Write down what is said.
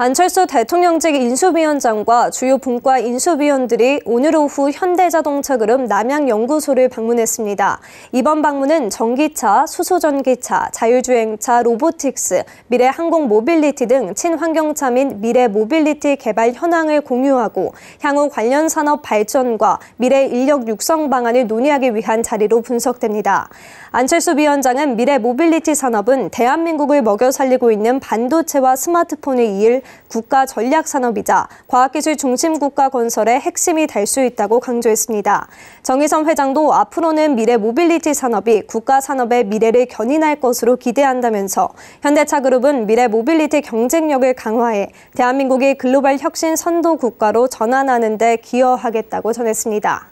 안철수 대통령직 인수위원장과 주요 분과 인수위원들이 오늘 오후 현대자동차 그룹 남양연구소를 방문했습니다. 이번 방문은 전기차, 수소전기차, 자율주행차, 로보틱스, 미래항공 모빌리티 등 친환경차 및 미래 모빌리티 개발 현황을 공유하고 향후 관련 산업 발전과 미래 인력 육성 방안을 논의하기 위한 자리로 분석됩니다. 안철수 위원장은 미래 모빌리티 산업은 대한민국을 먹여 살리고 있는 반도체와 스마트폰을 이을 국가 전략 산업이자 과학기술 중심 국가 건설의 핵심이 될 수 있다고 강조했습니다. 정의선 회장도 앞으로는 미래 모빌리티 산업이 국가 산업의 미래를 견인할 것으로 기대한다면서 현대차 그룹은 미래 모빌리티 경쟁력을 강화해 대한민국이 글로벌 혁신 선도 국가로 전환하는 데 기여하겠다고 전했습니다.